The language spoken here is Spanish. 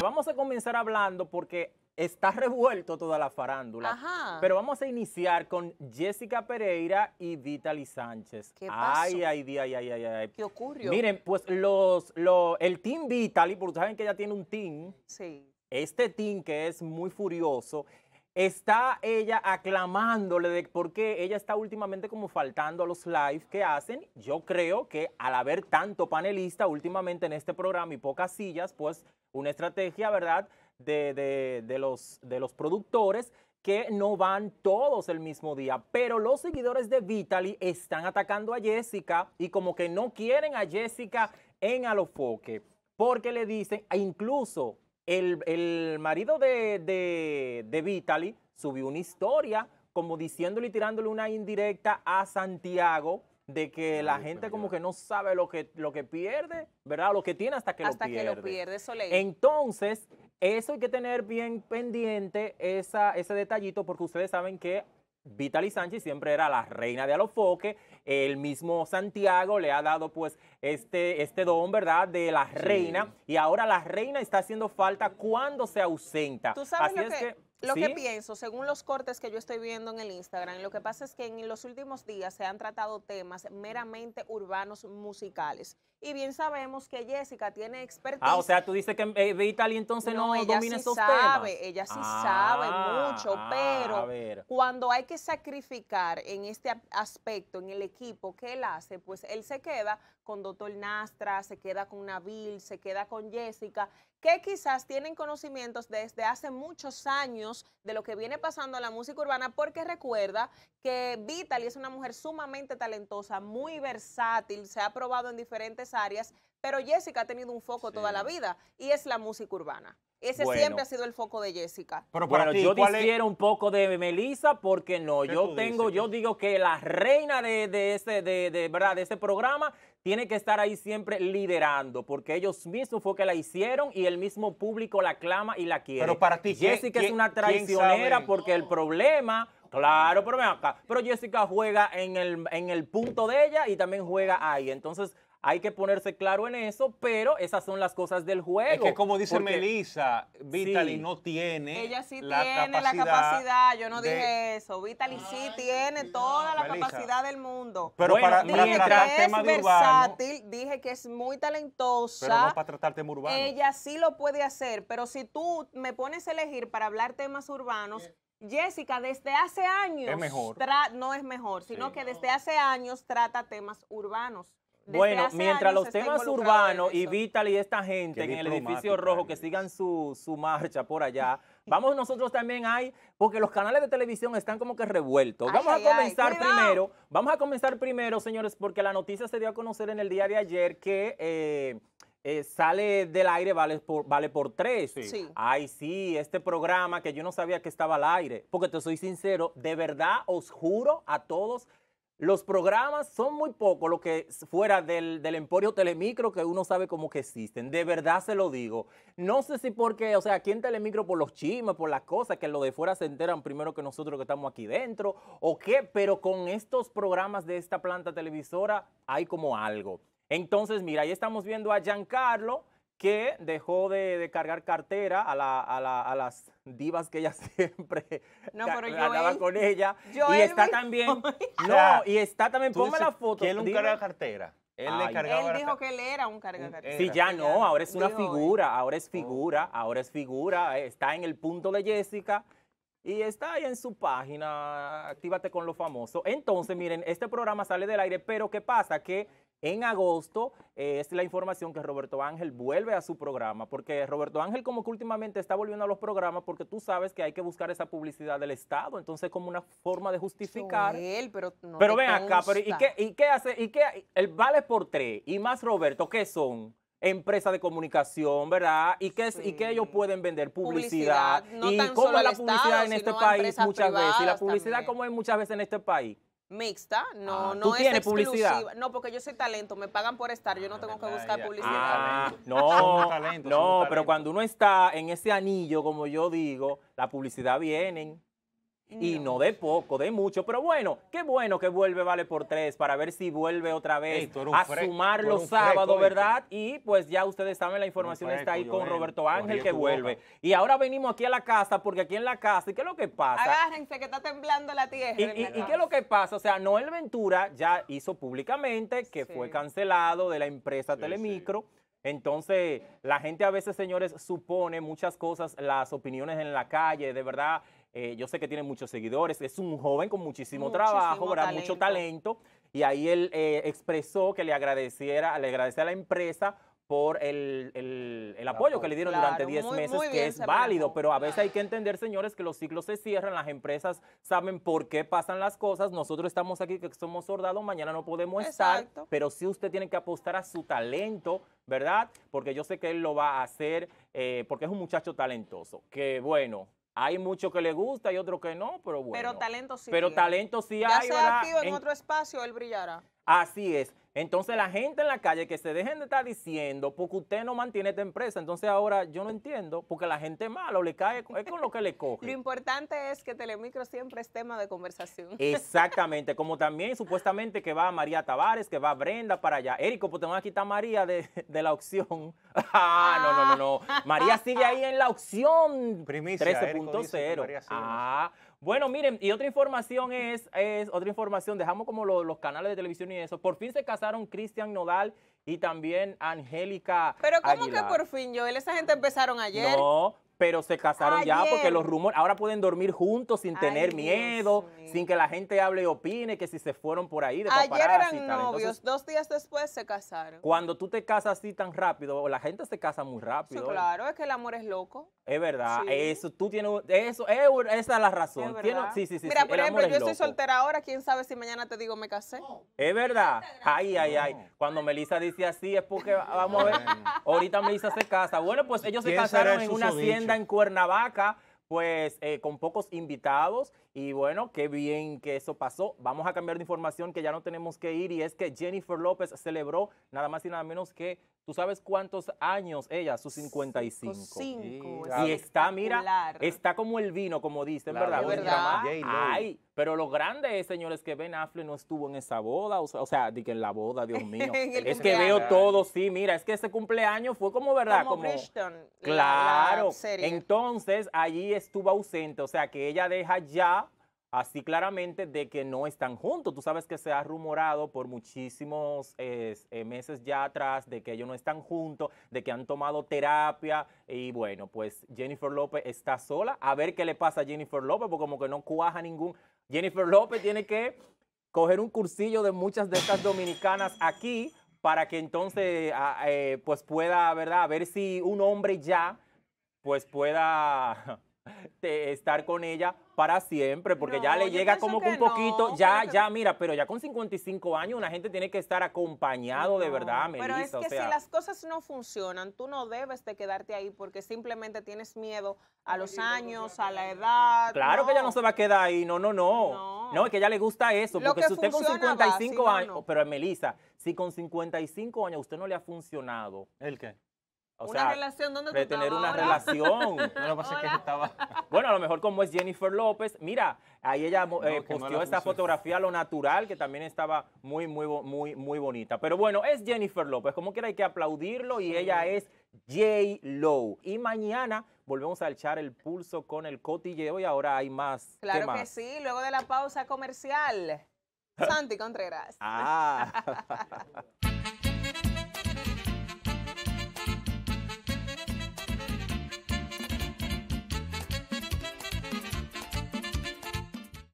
Vamos a comenzar hablando porque está revuelto toda la farándula. Pero vamos a iniciar con Jessica Pereira y Vitaly Sánchez. ¿Qué pasó? Ay, ay, ay, ay, ay, ay. ¿Qué ocurrió? Miren, pues los, el team Vitaly, porque saben que ella tiene un team. Sí. Este team que es muy furioso está ella aclamándole de por qué ella está últimamente como faltando a los live que hacen. Yo creo que al haber tanto panelista últimamente en este programa y pocas sillas, pues una estrategia, ¿verdad?, de, los, de los productores que no van todos el mismo día, pero los seguidores de Vitaly están atacando a Jessica y como que no quieren a Jessica en alofoque, porque le dicen, e incluso el, marido de, de, Vitaly subió una historia como diciéndole y tirándole una indirecta a Santiago de que la gente como que no sabe lo que, lo que pierde, ¿verdad? Lo que tiene hasta que lo pierde. que lo pierde, Soleil. Entonces, eso hay que tener bien pendiente ese detallito porque ustedes saben que Vitali Sánchez siempre era la reina de Alofoque, el mismo Santiago le ha dado pues este, este don, ¿verdad?, de la reina, y ahora la reina está haciendo falta cuando se ausenta. ¿Tú sabes lo que... lo que pienso, según los cortes que yo estoy viendo en el Instagram, lo que pasa es que en los últimos días se han tratado temas meramente urbanos musicales. Y bien sabemos que Jessica tiene expertise. Ah, o sea, tú dices que Vitali eh, entonces no, no ella sí sabe, Ella sí ah, sabe mucho, pero cuando hay que sacrificar en este aspecto, en el equipo que él hace, pues él se queda con Doctor Nastra, se queda con Nabil, se queda con Jessica, que quizás tienen conocimientos desde hace muchos años de lo que viene pasando en la música urbana, porque recuerda que Vitali es una mujer sumamente talentosa, muy versátil, se ha probado en diferentes áreas, pero Jessica ha tenido un foco toda la vida y es la música urbana. Ese siempre ha sido el foco de Jessica. Pero bueno, yo difiero un poco de Melissa porque no, yo tengo, yo digo que la reina de, de de, ¿verdad? de ese programa tiene que estar ahí siempre liderando, porque ellos mismos fue que la hicieron y el mismo público la clama y la quiere. Pero para ti, Jessica es una traicionera porque el problema, claro, pero pero Jessica juega en el, en el punto de ella y también juega ahí. Entonces, hay que ponerse claro en eso, pero esas son las cosas del juego. Es que como dice Melissa, Vitaly no tiene Ella sí tiene la capacidad, yo no dije eso. Vitaly sí tiene toda la capacidad del mundo. Pero bueno, para, para tratar es versátil, dije que es muy talentosa. Pero no para tratar temas urbanos. Ella sí lo puede hacer, pero si tú me pones a elegir para hablar temas urbanos, Jessica desde hace años mejor. no es mejor, sino que desde hace años trata temas urbanos bueno, mientras los temas urbanos y Vital y esta gente en el edificio rojo que sigan su, marcha por allá, vamos nosotros también ahí, porque los canales de televisión están como que revueltos. vamos a comenzar primero, vamos a comenzar primero, señores, porque la noticia se dio a conocer en el día de ayer que... Eh, eh, sale del aire, vale por, vale por tres. Ay, sí, este programa que yo no sabía que estaba al aire. Porque te soy sincero, de verdad os juro a todos los programas son muy pocos, lo que fuera del, Emporio Telemicro, que uno sabe como que existen. De verdad se lo digo. No sé si porque, o sea, aquí en Telemicro por los chismes, por las cosas, que lo de fuera se enteran primero que nosotros que estamos aquí dentro, o qué, pero con estos programas de esta planta televisora hay como algo. Entonces, mira, ahí estamos viendo a Giancarlo que dejó de, cargar cartera a, las divas que ella siempre no, eh, con ella. y está también. No, y está también. Ponme la foto. Que él un carga cartera. Él, le cargaba él dijo que él era un carga Sí, ya no, ahora es una figura, ahora es oh. figura, ahora es figura, está en el punto de Jessica y está ahí en su página, actívate con lo famoso. Entonces, miren, este programa sale del aire, pero ¿qué pasa? Que en agosto. Eh, es la información que Roberto Ángel vuelve a su programa, porque Roberto Ángel como que últimamente está volviendo a los programas porque tú sabes que hay que buscar esa publicidad del Estado, entonces como una forma de justificar. pero ven acá, pero ¿y qué, ¿y qué hace? ¿Y qué? El Vale por Tres y más Roberto, ¿qué son? empresa de comunicación, ¿verdad? ¿Y qué, es, ¿y qué ellos pueden vender? Publicidad. y cómo es la publicidad en este país muchas veces. Y la publicidad cómo es muchas veces en este país mixta, no, ah, no es exclusiva. No, porque yo soy talento, me pagan por estar, yo no tengo que buscar publicidad. Ah, ah. no, no, pero cuando uno está en ese anillo, como yo digo, la publicidad viene. Y no de poco, de mucho, pero bueno, qué bueno que vuelve Vale por Tres para ver si vuelve otra vez a sumar los sábados, ¿verdad? Y pues ya ustedes saben, la información está ahí con Roberto Ángel que vuelve. Y ahora venimos aquí a la casa, porque aquí en la casa, ¿y qué es lo que pasa? Agárrense que está temblando la tierra. ¿Y, qué es lo que pasa? O sea, Noel Ventura ya hizo públicamente que fue cancelado de la empresa Telemicro. Entonces, la gente a veces, señores, supone muchas cosas, las opiniones en la calle, de verdad, eh, yo sé que tiene muchos seguidores, es un joven con muchísimo, trabajo, mucho talento. Y ahí él eh, expresó que le agradeciera, le agradece a la empresa por el, apoyo que le dieron durante 10 meses, que es válido, pero a veces hay que entender, señores, que los ciclos se cierran, las empresas saben por qué pasan las cosas, nosotros estamos aquí que somos sordados, mañana no podemos estar, pero sí usted tiene que apostar a su talento, ¿verdad? Porque yo sé que él lo va a hacer, eh, porque es un muchacho talentoso, que bueno, hay muchos que le gusta y otros que no, pero bueno. Pero talento sí Pero talento sí hay. Ya sea activo en, otro espacio, él brillará. Así es. Entonces la gente en la calle que se dejen de estar diciendo porque usted no mantiene esta empresa. Entonces ahora yo no entiendo porque la gente es mala le cae con lo que le coge. lo importante es que Telemicro siempre es tema de conversación. Exactamente, como también supuestamente que va María Tavares, que va Brenda para allá. Érico, pues te van a quitar a María de, de la opción. ah, no, no, no, no. Ah, María ah, sigue ah. ahí en la opción 13.0. Ah, bueno, miren, y otra información es, es otra información, dejamos como los canales de televisión y eso. Por fin se casaron Cristian Nodal y también Angélica. Pero ¿cómo que por fin, Joel? Esa gente empezaron ayer. No, pero se casaron ya porque los rumores, ahora pueden dormir juntos sin tener miedo, sin que la gente hable y opine que si se fueron por ahí de Ayer eran novios, dos días después se casaron. Cuando tú te casas así tan rápido, la gente se casa muy rápido. Sí, claro, es que el amor es loco. Es verdad, eso tú tienes, eso, esa es la razón. Mira, por ejemplo, yo estoy soltera ahora, quién sabe si mañana te digo me casé. Es verdad. Ay, ay, ay. Cuando Melissa dice así es porque vamos a ver. Ahorita Melissa se casa. Bueno, pues ellos se casaron en una hacienda en Cuernavaca pues eh, con pocos invitados y bueno, qué bien que eso pasó. Vamos a cambiar de información que ya no tenemos que ir y es que Jennifer López celebró nada más y nada menos que ¿Tú sabes cuántos años ella? Sus 55. Cinco, y está, mira, está como el vino, como dicen, en verdad. verdad. Ay, pero lo grande es, señores, que Ben Affle no estuvo en esa boda, o sea, o que en la boda, Dios mío. es que veo todo, sí, mira, es que ese cumpleaños fue como, ¿verdad? Como, Claro. Entonces, allí estuvo ausente, o sea, que ella deja ya así claramente de que no están juntos. Tú sabes que se ha rumorado por muchísimos eh, meses ya atrás de que ellos no están juntos, de que han tomado terapia y bueno, pues Jennifer López está sola. A ver qué le pasa a Jennifer López, porque como que no cuaja ningún... Jennifer López tiene que coger un cursillo de muchas de estas dominicanas aquí para que entonces ah, eh, pues pueda, ¿verdad? A ver si un hombre ya pues pueda estar con ella para siempre, porque ya le llega como que un poquito, ya, ya, mira, pero ya con 55 años una gente tiene que estar acompañado de verdad, Melissa. Pero es que si las cosas no funcionan, tú no debes de quedarte ahí porque simplemente tienes miedo a los años, a la edad. Claro que ella no se va a quedar ahí, no, no, no. No, es que a ella le gusta eso, porque si usted con 55 años, pero Melisa si con 55 años usted no le ha funcionado. ¿El qué? una relación donde tener una relación. Bueno, a lo mejor como es Jennifer López, mira, ahí ella eh, posteó esta fotografía lo natural que también estaba muy muy muy muy bonita. Pero bueno, es Jennifer López, como quiera hay que aplaudirlo y ella es J Low Y mañana volvemos a echar el pulso con el cotilleo y ahora hay más. Claro que sí, luego de la pausa comercial. Santi Contreras. Ah.